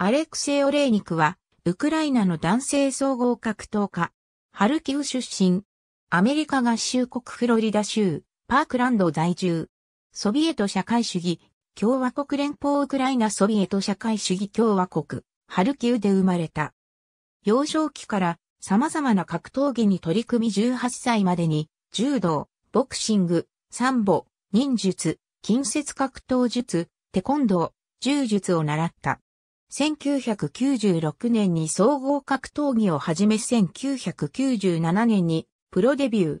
アレクセイ・オレーニクは、ウクライナの男性総合格闘家、ハルキウ出身、アメリカ合衆国フロリダ州、パークランド在住、ソビエト社会主義、共和国連邦ウクライナソビエト社会主義共和国、ハルキウで生まれた。幼少期から様々な格闘技に取り組み18歳までに、柔道、ボクシング、サンボ、忍術、近接格闘術、テコンドー、柔術を習った。1996年に総合格闘技を始め1997年にプロデビュー。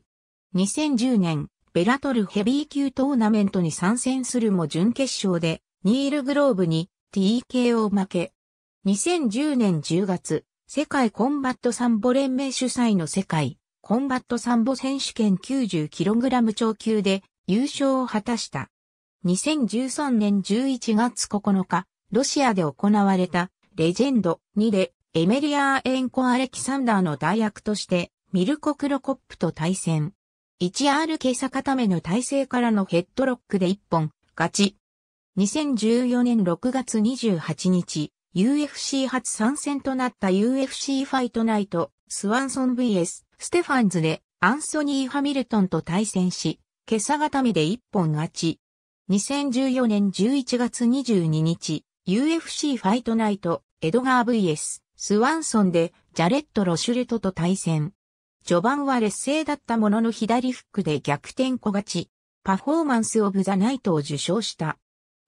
2010年、ベラトルヘビー級トーナメントに参戦するも準決勝でニールグローブに TKO 負け。2010年10月、世界コンバットサンボ連盟主催の世界コンバットサンボ選手権 90kg 超級で優勝を果たした。2013年11月9日、ロシアで行われたレジェンド2でエメリアエンコ・アレキサンダーの代役としてミルコ・クロコップと対戦。1R ケサ固めの体勢からのヘッドロックで1本勝ち。2014年6月28日、UFC 初参戦となった UFC ファイトナイト、スワンソン VS、ステファンズでアンソニー・ハミルトンと対戦し、今朝固めで一本勝ち。2014年11月22日、UFC ファイトナイト、エドガー VS、スワンソンで、ジャレット・ロシュレトと対戦。序盤は劣勢だったものの左フックで逆転小勝ち、パフォーマンス・オブ・ザ・ナイトを受賞した。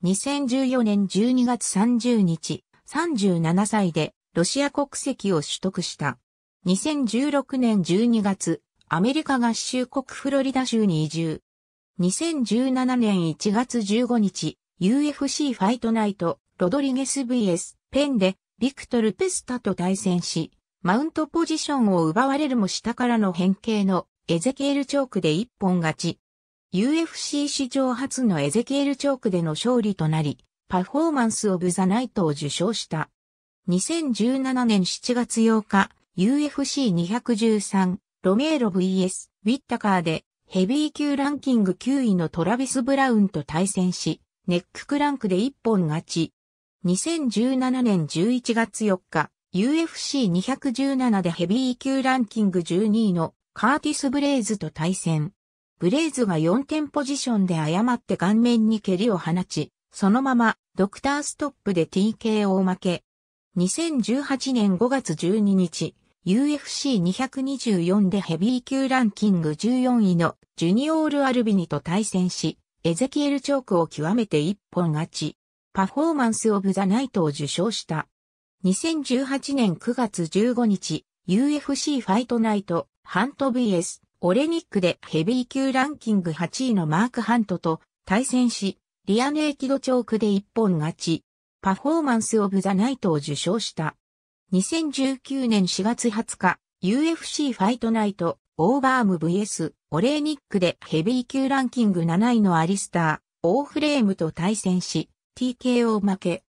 2014年12月30日、37歳でロシア国籍を取得した。2016年12月、アメリカ合衆国フロリダ州に移住。2017年1月15日、UFC ファイトナイト、ロドリゲス VS ペンで、ビクトル・ペスタと対戦し、マウントポジションを奪われるも下からの変形のエゼケールチョークで一本勝ち。UFC 史上初のエゼケールチョークでの勝利となり、パフォーマンスオブザナイトを受賞した。2017年7月8日、UFC213 ロメーロ VS ウィッタカーでヘビー級ランキング9位のトラビス・ブラウンと対戦し、ネッククランクで一本勝ち。2017年11月4日、UFC217 でヘビー級ランキング12位のカーティス・ブレイズと対戦。ブレイズが4点ポジションで誤って顔面に蹴りを放ち、そのままドクターストップで TKO 負け。2018年5月12日、UFC224 でヘビー級ランキング14位のジュニオール・アルビニと対戦し、エゼキエルチョークを極めて一本勝ち。パフォーマンス・オブ・ザ・ナイトを受賞した。2018年9月15日、UFC ファイトナイト、ハント VS、オレニックでヘビー級ランキング8位のマーク・ハントと対戦し、リアネーキドチョークで一本勝ち、パフォーマンス・オブ・ザ・ナイトを受賞した。2019年4月20日、UFC ファイトナイト、オーバーム VS、オレニックでヘビー級ランキング7位のアリスター、オーフレームと対戦し、TKO 負け。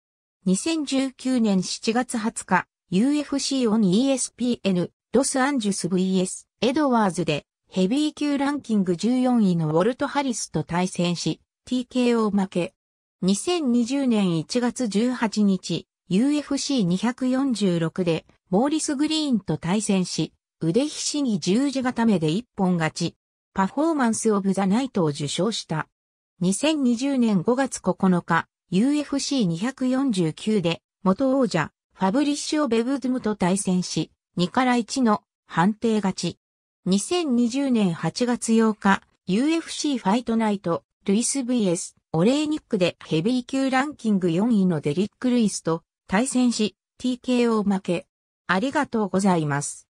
2019年7月20日、UFC オン ESPN、ロスアンジュス vs、エドワーズで、ヘビー級ランキング14位のウォルト・ハリスと対戦し、TKO 負け。2020年1月18日、UFC246 で、モーリス・グリーンと対戦し、腕ひしぎ十字固めで一本勝ち、パフォーマンス・オブ・ザ・ナイトを受賞した。2020年5月9日、UFC249 で元王者ファブリッシオ・ベブズムと対戦し、2から1の判定勝ち。2020年8月8日、UFC ファイトナイト、ルイス VS、オレーニックでヘビー級ランキング4位のデリック・ルイスと対戦し、TKO 負け。ありがとうございます。